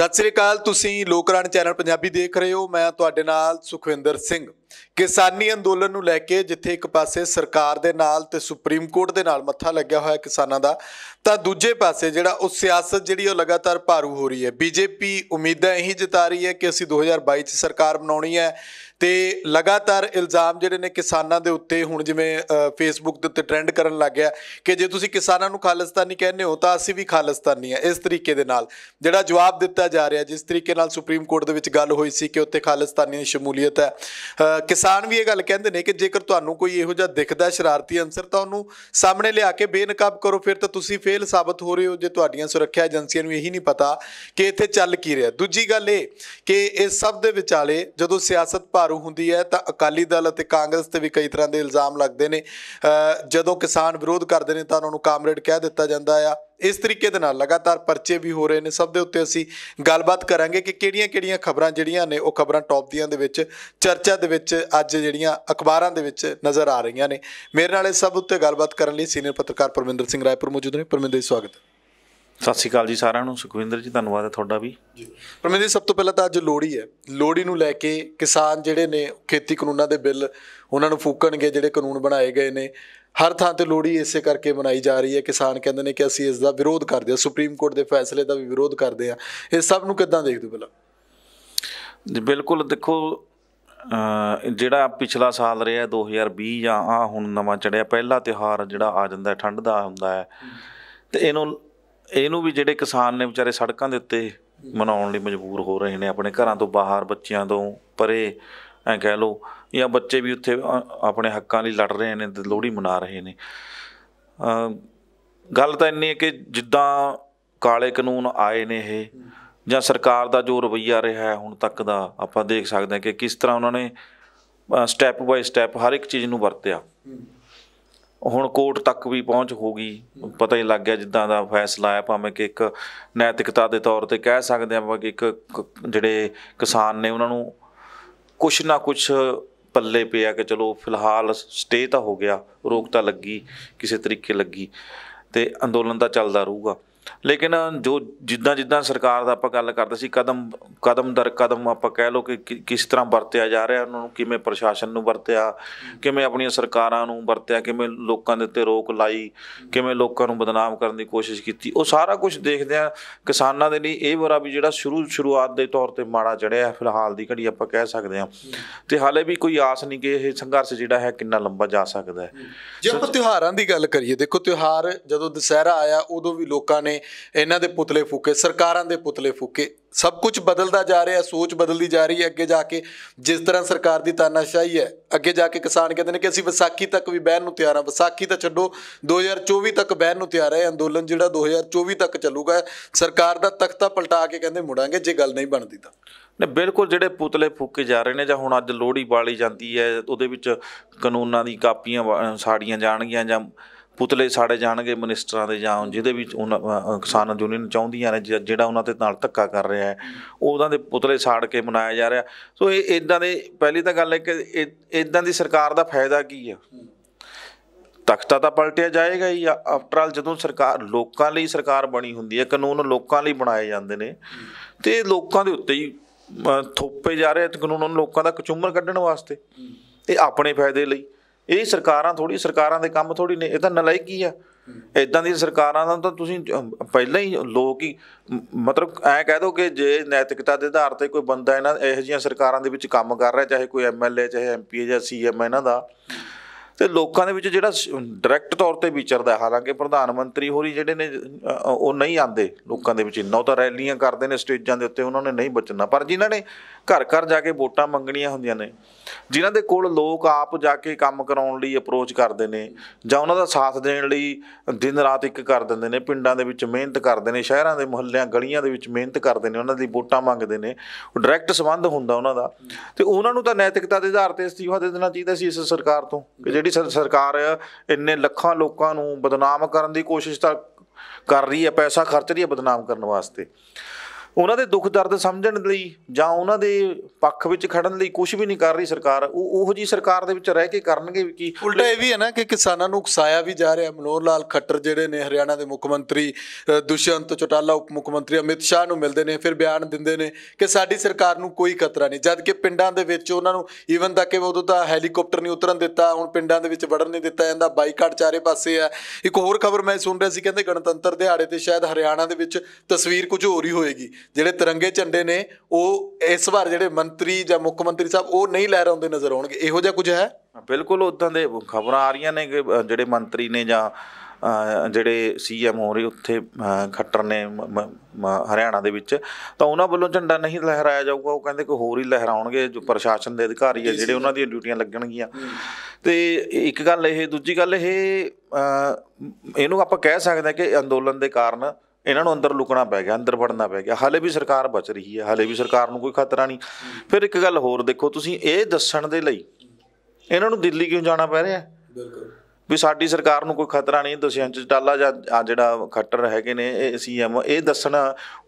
ਸਤਿ ਸ੍ਰੀ ਅਕਾਲ ਤੁਸੀਂ ਲੋਕਰਾਣ ਚੈਨਲ ਪੰਜਾਬੀ ਦੇਖ ਰਹੇ ਹੋ ਮੈਂ ਤੁਹਾਡੇ ਨਾਲ ਸੁਖਵਿੰਦਰ ਸਿੰਘ ਕਿਸਾਨੀ ਅੰਦੋਲਨ ਨੂੰ ਲੈ ਕੇ ਜਿੱਥੇ ਇੱਕ ਪਾਸੇ ਸਰਕਾਰ ਦੇ ਨਾਲ ਤੇ ਸੁਪਰੀਮ ਕੋਰਟ ਦੇ ਨਾਲ ਮੱਥਾ ਲੱਗਿਆ ਹੋਇਆ ਕਿਸਾਨਾਂ ਦਾ ਤਾਂ ਦੂਜੇ ਪਾਸੇ ਜਿਹੜਾ ਉਹ ਸਿਆਸਤ ਜਿਹੜੀ ਉਹ ਲਗਾਤਾਰ ਭਾਰੂ ਹੋ ਰਹੀ ਹੈ ਬੀਜੇਪੀ ਉਮੀਦਾਂ ਇਹੀ ਜਤਾ ਰਹੀ ਹੈ ਕਿ ਅਸੀਂ 2022 ਚ ਸਰਕਾਰ ਬਣਾਉਣੀ ਹੈ ਤੇ ਲਗਾਤਾਰ ਇਲਜ਼ਾਮ ਜਿਹੜੇ ਨੇ ਕਿਸਾਨਾਂ ਦੇ ਉੱਤੇ ਹੁਣ ਜਿਵੇਂ ਫੇਸਬੁੱਕ ਦੇ ਉੱਤੇ ਟ੍ਰੈਂਡ ਕਰਨ ਲੱਗ ਗਿਆ ਕਿ ਜੇ ਤੁਸੀਂ ਕਿਸਾਨਾਂ ਨੂੰ ਖਾਲਿਸਤਾਨੀ ਕਹਿੰਦੇ ਹੋ ਤਾਂ ਅਸੀਂ ਵੀ ਖਾਲਿਸਤਾਨੀ ਆ ਇਸ ਤਰੀਕੇ ਦੇ ਨਾਲ ਜਿਹੜਾ ਜਵਾਬ ਦਿੱਤਾ ਜਾ ਰਿਹਾ ਜਿਸ ਤਰੀਕੇ ਨਾਲ ਸੁਪਰੀਮ ਕੋਰਟ ਦੇ ਵਿੱਚ ਗੱਲ ਹੋਈ ਸੀ ਕਿ ਉੱਥੇ ਖਾਲਿਸਤਾਨੀ ਦੀ ਸ਼ਮੂਲੀਅਤ ਹੈ ਕਿਸਾਨ ਵੀ ਇਹ ਗੱਲ ਕਹਿੰਦੇ ਨੇ ਕਿ ਜੇਕਰ ਤੁਹਾਨੂੰ ਕੋਈ ਇਹੋ ਜਿਹਾ ਦਿਖਦਾ ਸ਼ਰਾਰਤੀ ਅੰਸਰ ਤਾਂ ਉਹਨੂੰ ਸਾਹਮਣੇ ਲਿਆ ਕੇ ਬੇਨਕਾਬ ਕਰੋ ਫਿਰ ਤਾਂ ਤੁਸੀਂ ਫੇਲ ਸਾਬਤ ਹੋ ਰਹੇ ਹੋ ਜੇ ਤੁਹਾਡੀਆਂ ਸੁਰੱਖਿਆ ਏਜੰਸੀਆਂ ਨੂੰ ਇਹੀ ਨਹੀਂ ਪਤਾ ਕਿ ਇੱਥੇ ਚੱਲ ਕੀ ਰਿਹਾ ਦੂਜੀ ਗੱਲ ਇਹ ਕਿ ਇਸ ਸਭ ਦੇ ਵਿਚਾਲੇ ਜਦੋਂ ਸਿਆਸਤ ਭਾਰ ਸੁਚਾਰੂ ਹੁੰਦੀ ਹੈ ਤਾਂ ਅਕਾਲੀ ਦਲ ਅਤੇ ਕਾਂਗਰਸ ਤੇ ਵੀ ਕਈ ਤਰ੍ਹਾਂ ਦੇ ਇਲਜ਼ਾਮ ਲੱਗਦੇ ਨੇ ਜਦੋਂ ਕਿਸਾਨ ਵਿਰੋਧ ਕਰਦੇ ਨੇ ਤਾਂ ਉਹਨਾਂ ਨੂੰ ਕਾਮਰੇਡ ਕਹਿ ਦਿੱਤਾ ਜਾਂਦਾ ਆ ਇਸ ਤਰੀਕੇ ਦੇ ਨਾਲ ਲਗਾਤਾਰ ਪਰਚੇ ਵੀ ਹੋ ਰਹੇ ਨੇ ਸਭ ਦੇ ਉੱਤੇ ਅਸੀਂ ਗੱਲਬਾਤ ਕਰਾਂਗੇ ਕਿ ਕਿਹੜੀਆਂ-ਕਿਹੜੀਆਂ ਖਬਰਾਂ ਜਿਹੜੀਆਂ ਨੇ ਉਹ ਖਬਰਾਂ ਟੌਪ ਦੀਆਂ ਦੇ ਵਿੱਚ ਚਰਚਾ ਦੇ ਵਿੱਚ ਅੱਜ ਜਿਹੜੀਆਂ ਅਖਬਾਰਾਂ ਦੇ ਵਿੱਚ ਨਜ਼ਰ ਆ ਰਹੀਆਂ ਨੇ ਮੇਰੇ ਨਾਲ ਇਹ ਸਭ ਉੱਤੇ ਗੱਲਬਾਤ ਕਰਨ ਲਈ ਸੀਨੀਅਰ ਪੱਤਰਕਾਰ ਪਰਮਿੰਦਰ ਸਿੰਘ ਰਾਏਪੁਰ ਮੌਜੂਦ ਨੇ ਪਰਮਿੰਦਰ ਜੀ ਸਵਾਗਤ ਸਤਿ ਸ਼੍ਰੀ ਅਕਾਲ ਜੀ ਸਾਰਿਆਂ ਨੂੰ ਸੁਖਵਿੰਦਰ ਜੀ ਧੰਨਵਾਦ ਹੈ ਤੁਹਾਡਾ ਵੀ ਜੀ ਪਰਮੇਂਦਰ ਸਭ ਤੋਂ ਪਹਿਲਾਂ ਤਾਂ ਅੱਜ ਲੋਹੜੀ ਹੈ ਲੋਹੜੀ ਨੂੰ ਲੈ ਕੇ ਕਿਸਾਨ ਜਿਹੜੇ ਨੇ ਖੇਤੀ ਕਾਨੂੰਨਾਂ ਦੇ ਬਿੱਲ ਉਹਨਾਂ ਨੂੰ ਫੂਕਣਗੇ ਜਿਹੜੇ ਕਾਨੂੰਨ ਬਣਾਏ ਗਏ ਨੇ ਹਰ ਥਾਂ ਤੇ ਲੋਹੜੀ ਇਸੇ ਕਰਕੇ ਮਨਾਈ ਜਾ ਰਹੀ ਹੈ ਕਿਸਾਨ ਕਹਿੰਦੇ ਨੇ ਕਿ ਅਸੀਂ ਇਸ ਦਾ ਵਿਰੋਧ ਕਰਦੇ ਹਾਂ ਸੁਪਰੀਮ ਕੋਰਟ ਦੇ ਫੈਸਲੇ ਦਾ ਵੀ ਵਿਰੋਧ ਕਰਦੇ ਆ ਇਹ ਸਭ ਨੂੰ ਕਿੱਦਾਂ ਦੇਖਦੇ ਪਹਿਲਾਂ ਜੀ ਬਿਲਕੁਲ ਦੇਖੋ ਜਿਹੜਾ ਪਿਛਲਾ ਸਾਲ ਰਿਹਾ 2020 ਜਾਂ ਆ ਹੁਣ ਨਵਾਂ ਚੜਿਆ ਪਹਿਲਾ ਤਿਹਾਰ ਜਿਹੜਾ ਆ ਜਾਂਦਾ ਠੰਡ ਦਾ ਹੁੰਦਾ ਹੈ ਤੇ ਇਹਨੂੰ ਇਹਨੂੰ ਵੀ ਜਿਹੜੇ ਕਿਸਾਨ ਨੇ ਵਿਚਾਰੇ ਸੜਕਾਂ ਦੇ ਉੱਤੇ ਮਨਾਉਣ ਲਈ ਮਜਬੂਰ ਹੋ ਰਹੇ ਨੇ ਆਪਣੇ ਘਰਾਂ ਤੋਂ ਬਾਹਰ ਬੱਚਿਆਂ ਤੋਂ ਪਰੇ ਐ ਕਹਿ ਲੋ ਜਾਂ ਬੱਚੇ ਵੀ ਉੱਥੇ ਆਪਣੇ ਹੱਕਾਂ ਲਈ ਲੜ ਰਹੇ ਨੇ ਲੋਹੜੀ ਮਨਾ ਰਹੇ ਨੇ ਗੱਲ ਤਾਂ ਇੰਨੀ ਹੈ ਕਿ ਜਿੱਦਾਂ ਕਾਲੇ ਕਾਨੂੰਨ ਆਏ ਨੇ ਇਹ ਜਾਂ ਸਰਕਾਰ ਦਾ ਜੋ ਰਵਈਆ ਰਿਹਾ ਹੈ ਹੁਣ ਤੱਕ ਦਾ ਆਪਾਂ ਦੇਖ ਸਕਦੇ ਹਾਂ ਕਿ ਕਿਸ ਤਰ੍ਹਾਂ ਉਹਨਾਂ ਨੇ ਸਟੈਪ ਬਾਈ ਸਟੈਪ ਹਰ ਇੱਕ ਚੀਜ਼ ਨੂੰ ਵਰਤਿਆ ਹੁਣ ਕੋਰਟ ਤੱਕ ਵੀ ਪਹੁੰਚ ਹੋ ਗਈ ਪਤਾ ਹੀ ਲੱਗ ਗਿਆ ਜਿੱਦਾਂ ਦਾ ਫੈਸਲਾ ਆਇਆ ਭਾਵੇਂ ਕਿ ਇੱਕ ਨੈਤਿਕਤਾ ਦੇ ਤੌਰ ਤੇ ਕਹਿ ਸਕਦੇ ਆਪਾਂ ਕਿ ਇੱਕ ਜਿਹੜੇ ਕਿਸਾਨ ਨੇ ਉਹਨਾਂ ਨੂੰ ਕੁਛ ਨਾ ਕੁਛ ਪੱਲੇ ਪਿਆ ਕਿ ਚਲੋ ਫਿਲਹਾਲ ਸਟੇ ਤਾਂ ਹੋ ਗਿਆ ਰੋਕ ਤਾਂ ਲੱਗੀ ਕਿਸੇ ਤਰੀਕੇ ਲੱਗੀ ਤੇ ਅੰਦੋਲਨ ਤਾਂ ਚੱਲਦਾ ਰਹੂਗਾ ਲੇਕਿਨ ਜੋ ਜਿੱਦਾਂ ਜਿੱਦਾਂ ਸਰਕਾਰ ਦਾ ਆਪਾਂ ਗੱਲ ਕਰਦੇ ਸੀ ਕਦਮ ਕਦਮ ਦਰ ਕਦਮ ਆਪਾਂ ਕਹਿ ਲੋ ਕਿ ਕਿਸ ਤਰ੍ਹਾਂ ਵਰਤਿਆ ਜਾ ਰਿਹਾ ਉਹਨਾਂ ਨੂੰ ਕਿਵੇਂ ਪ੍ਰਸ਼ਾਸਨ ਨੂੰ ਵਰਤਿਆ ਕਿਵੇਂ ਆਪਣੀਆਂ ਸਰਕਾਰਾਂ ਨੂੰ ਵਰਤਿਆ ਕਿਵੇਂ ਲੋਕਾਂ ਦੇ ਉੱਤੇ ਰੋਕ ਲਾਈ ਕਿਵੇਂ ਲੋਕਾਂ ਨੂੰ ਬਦਨਾਮ ਕਰਨ ਦੀ ਕੋਸ਼ਿਸ਼ ਕੀਤੀ ਉਹ ਸਾਰਾ ਕੁਝ ਦੇਖਦੇ ਆ ਕਿਸਾਨਾਂ ਦੇ ਲਈ ਇਹ ਵਾਰਾ ਵੀ ਜਿਹੜਾ ਸ਼ੁਰੂ ਸ਼ੁਰੂਆਤ ਦੇ ਤੌਰ ਤੇ ਮਾੜਾ ਚੜਿਆ ਫਿਲਹਾਲ ਦੀ ਘੜੀ ਆਪਾਂ ਕਹਿ ਸਕਦੇ ਆ ਤੇ ਹਾਲੇ ਵੀ ਕੋਈ ਆਸ ਨਹੀਂ ਕਿ ਇਹ ਸੰਘਰਸ਼ ਜਿਹੜਾ ਹੈ ਕਿੰਨਾ ਲੰਬਾ ਜਾ ਸਕਦਾ ਹੈ ਜੇ ਆਪਾਂ ਤਿਉਹਾਰਾਂ ਦੀ ਗੱਲ ਕਰੀਏ ਦੇਖੋ ਤਿਉਹਾਰ ਜਦੋਂ ਦੁਸਹਿਰਾ ਆਇਆ ਉਦੋਂ ਵੀ ਲੋਕਾਂ ਨੇ ਇਹਨਾਂ ਦੇ ਪੁਤਲੇ ਫੂਕੇ ਸਰਕਾਰਾਂ ਦੇ ਪੁਤਲੇ ਫੂਕੇ ਸਭ ਕੁਝ ਬਦਲਦਾ ਜਾ ਰਿਹਾ ਸੋਚ ਬਦਲਦੀ ਜਾ ਰਹੀ ਹੈ ਅੱਗੇ ਜਾ ਕੇ ਜਿਸ ਤਰ੍ਹਾਂ ਸਰਕਾਰ ਦੀ ਤਾਨਾਸ਼ਾਹੀ ਹੈ ਅੱਗੇ ਜਾ ਕੇ ਕਿਸਾਨ ਕਹਿੰਦੇ ਨੇ ਕਿ ਅਸੀਂ ਵਿਸਾਖੀ ਤੱਕ ਵੀ ਬਹਿਣ ਨੂੰ ਤਿਆਰ ਹਾਂ ਵਿਸਾਖੀ ਤਾਂ ਛੱਡੋ 2024 ਤੱਕ ਬਹਿਣ ਨੂੰ ਤਿਆਰ ਹੈ ਅੰਦੋਲਨ ਜਿਹੜਾ 2024 ਤੱਕ ਚੱਲੂਗਾ ਸਰਕਾਰ ਦਾ ਤਖਤਾ ਪਲਟਾ ਕੇ ਕਹਿੰਦੇ ਮੁੜਾਂਗੇ ਜੇ ਗੱਲ ਨਹੀਂ ਬਣਦੀ ਤਾਂ ਨੇ ਬਿਲਕੁਲ ਜਿਹੜੇ ਪੁਤਲੇ ਫੂਕੇ ਜਾ ਰਹੇ ਨੇ ਜਾਂ ਹੁਣ ਅੱਜ ਲੋਹੜੀ ਬਾਲੀ ਜਾਂਦੀ ਹੈ ਉਹਦੇ ਵਿੱਚ ਕਾਨੂੰਨਾਂ ਦੀ ਕਾਪੀਆਂ ਸਾੜੀਆਂ ਜਾਣਗੀਆਂ ਜਾਂ ਪੁਤਲੇ ਸਾੜੇ ਜਾਣਗੇ ਮਿਨਿਸਟਰਾਂ ਦੇ ਜਾਂ ਜਿਹਦੇ ਵੀ ਕਿਸਾਨ ਯੂਨੀਅਨ ਚਾਹੁੰਦੀਆਂ ਨੇ ਜਿਹੜਾ ਉਹਨਾਂ ਤੇ ਨਾਲ ਧੱਕਾ ਕਰ ਰਿਹਾ ਹੈ ਉਹਦਾਂ ਦੇ ਪੁਤਲੇ ਸਾੜ ਕੇ ਮਨਾਇਆ ਜਾ ਰਿਹਾ ਸੋ ਇਹ ਇਦਾਂ ਦੇ ਪਹਿਲੀ ਤਾਂ ਗੱਲ ਹੈ ਕਿ ਇਦਾਂ ਦੀ ਸਰਕਾਰ ਦਾ ਫਾਇਦਾ ਕੀ ਹੈ ਤਖਤਾ ਤਾਂ ਪਲਟਿਆ ਜਾਏਗਾ ਹੀ ਆਫਟਰ ਆਲ ਜਦੋਂ ਸਰਕਾਰ ਲੋਕਾਂ ਲਈ ਸਰਕਾਰ ਬਣੀ ਹੁੰਦੀ ਹੈ ਕਾਨੂੰਨ ਲੋਕਾਂ ਲਈ ਬਣਾਏ ਜਾਂਦੇ ਨੇ ਤੇ ਲੋਕਾਂ ਦੇ ਉੱਤੇ ਹੀ ਥੋਪੇ ਜਾ ਰਹੇ ਕਾਨੂੰਨ ਉਹਨਾਂ ਲੋਕਾਂ ਦਾ ਕਚੂਮਰ ਕੱਢਣ ਵਾਸਤੇ ਇਹ ਆਪਣੇ ਫਾਇਦੇ ਲਈ ਇਹ ਸਰਕਾਰਾਂ ਥੋੜੀ ਸਰਕਾਰਾਂ ਦੇ ਕੰਮ ਥੋੜੀ ਨੇ ਇਹ ਤਾਂ ਨਲਾਇਕੀ ਆ ਇਦਾਂ ਦੀ ਸਰਕਾਰਾਂ ਦਾ ਤਾਂ ਤੁਸੀਂ ਪਹਿਲਾਂ ਹੀ ਲੋਕ ਹੀ ਮਤਲਬ ਐ ਕਹਿ ਦੋ ਕਿ ਜੇ ਨੈਤਿਕਤਾ ਦੇ ਆਧਾਰ ਤੇ ਕੋਈ ਬੰਦਾ ਇਹਨਾਂ ਇਹੋ ਜੀਆਂ ਸਰਕਾਰਾਂ ਦੇ ਵਿੱਚ ਕੰਮ ਕਰ ਰਿਹਾ ਚਾਹੇ ਕੋਈ ਐਮਐਲਏ ਚਾਹੇ ਐਮਪੀ ਜਾਂ ਸੀਐਮ ਇਹਨਾਂ ਦਾ ਤੇ ਲੋਕਾਂ ਦੇ ਵਿੱਚ ਜਿਹੜਾ ਡਾਇਰੈਕਟ ਤੌਰ ਤੇ ਵਿਚਰਦਾ ਹਾਲਾਂਕਿ ਪ੍ਰਧਾਨ ਮੰਤਰੀ ਹੋਰੀ ਜਿਹੜੇ ਨੇ ਉਹ ਨਹੀਂ ਆਂਦੇ ਲੋਕਾਂ ਦੇ ਵਿੱਚ ਇੰਨਾ ਤਾਂ ਰੈਲੀਆਂ ਕਰਦੇ ਨੇ ਸਟੇਜਾਂ ਦੇ ਉੱਤੇ ਉਹਨਾਂ ਨੇ ਨਹੀਂ ਬਚਣਾ ਪਰ ਜਿਨ੍ਹਾਂ ਨੇ ਘਰ ਘਰ ਜਾ ਕੇ ਵੋਟਾਂ ਮੰਗਣੀਆਂ ਹੁੰਦੀਆਂ ਨੇ ਜਿਨ੍ਹਾਂ ਦੇ ਕੋਲ ਲੋਕ ਆਪ ਜਾ ਕੇ ਕੰਮ ਕਰਾਉਣ ਲਈ ਅਪਰੋਚ ਕਰਦੇ ਨੇ ਜਾਂ ਉਹਨਾਂ ਦਾ ਸਾਥ ਦੇਣ ਲਈ ਦਿਨ ਰਾਤ ਇੱਕ ਕਰ ਦਿੰਦੇ ਨੇ ਪਿੰਡਾਂ ਦੇ ਵਿੱਚ ਮਿਹਨਤ ਕਰਦੇ ਨੇ ਸ਼ਹਿਰਾਂ ਦੇ ਮੁਹੱਲਿਆਂ ਗਲੀਆਂ ਦੇ ਵਿੱਚ ਮਿਹਨਤ ਕਰਦੇ ਨੇ ਉਹਨਾਂ ਦੀ ਵੋਟਾਂ ਮੰਗਦੇ ਨੇ ਉਹ ਡਾਇਰੈਕਟ ਸੰਬੰਧ ਹੁੰਦਾ ਉਹਨਾਂ ਦਾ ਤੇ ਉਹਨਾਂ ਨੂੰ ਤਾਂ ਨੈਤਿਕਤਾ ਦੇ ਆਧਾਰ ਤੇ ਅਸਤੀਫਾ ਦੇ ਦੇਣਾ ਚਾਹੀਦਾ ਸੀ ਇਸ ਸਰਕਾਰ ਤੋਂ ਕਿ ਜਿਹੜੀ ਸਰਕਾਰ ਇੰਨੇ ਲੱਖਾਂ ਲੋਕਾਂ ਨੂੰ ਬਦਨਾਮ ਕਰਨ ਦੀ ਕੋਸ਼ਿਸ਼ ਤਾਂ ਕਰ ਰਹੀ ਹੈ ਪੈਸਾ ਖਰਚ ਰਹੀ ਹੈ ਬਦਨਾਮ ਕਰਨ ਵਾਸਤੇ ਉਹਨਾਂ ਦੇ ਦੁੱਖ ਦਰਦ ਸਮਝਣ ਲਈ ਜਾਂ ਉਹਨਾਂ ਦੇ ਪੱਖ ਵਿੱਚ ਖੜਨ ਲਈ ਕੁਝ ਵੀ ਨਹੀਂ ਕਰ ਰਹੀ ਸਰਕਾਰ ਉਹ ਉਹੋ ਜੀ ਸਰਕਾਰ ਦੇ ਵਿੱਚ ਰਹਿ ਕੇ ਕਰਨਗੇ ਕੀ ਉਲਟਾ ਇਹ ਵੀ ਹੈ ਨਾ ਕਿ ਕਿਸਾਨਾਂ ਨੂੰ ਉਕਸਾਇਆ ਵੀ ਜਾ ਰਿਹਾ ਮਨੋਹਰ ਲਾਲ ਖੱਟਰ ਜਿਹੜੇ ਨੇ ਹਰਿਆਣਾ ਦੇ ਮੁੱਖ ਮੰਤਰੀ ਦੁਸ਼ਯੰਤ ਚੌਟਾਲਾ ਉਪ ਮੁੱਖ ਮੰਤਰੀ ਅਮਿਤ ਸ਼ਾਹ ਨੂੰ ਮਿਲਦੇ ਨੇ ਫਿਰ ਬਿਆਨ ਦਿੰਦੇ ਨੇ ਕਿ ਸਾਡੀ ਸਰਕਾਰ ਨੂੰ ਕੋਈ ਖਤਰਾ ਨਹੀਂ ਜਦ ਕਿ ਪਿੰਡਾਂ ਦੇ ਵਿੱਚ ਉਹਨਾਂ ਨੂੰ ਈਵਨ ਤੱਕ ਉਦੋਂ ਤਾਂ ਹੈਲੀਕਾਪਟਰ ਨਹੀਂ ਉਤਰਨ ਦਿੱਤਾ ਹੁਣ ਪਿੰਡਾਂ ਦੇ ਵਿੱਚ ਵੜਨ ਨਹੀਂ ਦਿੱਤਾ ਜਾਂਦਾ ਬਾਈਕਾਟ ਚਾਰੇ ਪਾਸੇ ਆ ਇੱਕ ਹੋਰ ਖਬਰ ਮੈਂ ਸੁਣ ਰਿਹਾ ਸੀ ਕਹਿੰਦੇ ਗਣਤੰਤਰ ਦਿਹਾੜੇ ਤੇ ਸ਼ਾਇਦ ਹਰਿਆਣਾ ਦੇ ਵਿੱਚ ਤਸਵੀਰ ਕੁਝ ਹੋਰ ਹੀ ਹੋਏਗੀ ਜਿਹੜੇ ਤਿਰੰਗੇ ਝੰਡੇ ਨੇ ਉਹ ਇਸ ਵਾਰ ਜਿਹੜੇ ਮੰਤਰੀ ਜਾਂ ਮੁੱਖ ਮੰਤਰੀ ਸਾਹਿਬ ਉਹ ਨਹੀਂ ਲਹਿਰਾਉਂਦੇ ਨਜ਼ਰ ਆਉਣਗੇ ਇਹੋ ਜਿਹਾ ਕੁਝ ਹੈ ਬਿਲਕੁਲ ਉਦਾਂ ਦੇ ਖਬਰਾਂ ਆ ਰਹੀਆਂ ਨੇ ਕਿ ਜਿਹੜੇ ਮੰਤਰੀ ਨੇ ਜਾਂ ਜਿਹੜੇ ਸੀਐਮ ਹੋ ਰਹੇ ਉੱਥੇ ਖੱਟਰ ਨੇ ਹਰਿਆਣਾ ਦੇ ਵਿੱਚ ਤਾਂ ਉਹਨਾਂ ਵੱਲੋਂ ਝੰਡਾ ਨਹੀਂ ਲਹਿਰਾਇਆ ਜਾਊਗਾ ਉਹ ਕਹਿੰਦੇ ਕੋਈ ਹੋਰ ਹੀ ਲਹਿਰਾਉਣਗੇ ਜੋ ਪ੍ਰਸ਼ਾਸਨ ਦੇ ਅਧਿਕਾਰੀ ਆ ਜਿਹੜੇ ਉਹਨਾਂ ਦੀਆਂ ਡਿਊਟੀਆਂ ਲੱਗਣਗੀਆਂ ਤੇ ਇੱਕ ਗੱਲ ਇਹ ਦੂਜੀ ਗੱਲ ਇਹ ਇਹਨੂੰ ਆਪਾਂ ਕਹਿ ਸਕਦੇ ਹਾਂ ਕਿ ਅੰਦੋਲਨ ਦੇ ਕਾਰਨ ਇਹਨਾਂ ਨੂੰ ਅੰਦਰ ਲੁਕਣਾ ਪੈ ਗਿਆ ਅੰਦਰ ਵੜਨਾ ਪੈ ਗਿਆ ਹਾਲੇ ਵੀ ਸਰਕਾਰ ਬਚ ਰਹੀ ਹੈ ਹਾਲੇ ਵੀ ਸਰਕਾਰ ਨੂੰ ਕੋਈ ਖਤਰਾ ਨਹੀਂ ਫਿਰ ਇੱਕ ਗੱਲ ਹੋਰ ਦੇਖੋ ਤੁਸੀਂ ਇਹ ਦੱਸਣ ਦੇ ਲਈ ਇਹਨਾਂ ਨੂੰ ਦਿੱਲੀ ਕਿਉਂ ਜਾਣਾ ਪੈ ਰਿਹਾ ਬਿਲਕੁਲ ਵੀ ਸਾਡੀ ਸਰਕਾਰ ਨੂੰ ਕੋਈ ਖਤਰਾ ਨਹੀਂ ਚ ਟਾਲਾ ਜਾਂ ਜਿਹੜਾ ਖੱਟਰ ਹੈਗੇ ਨੇ ਇਹ ਸੀਐਮ ਇਹ ਦੱਸਣਾ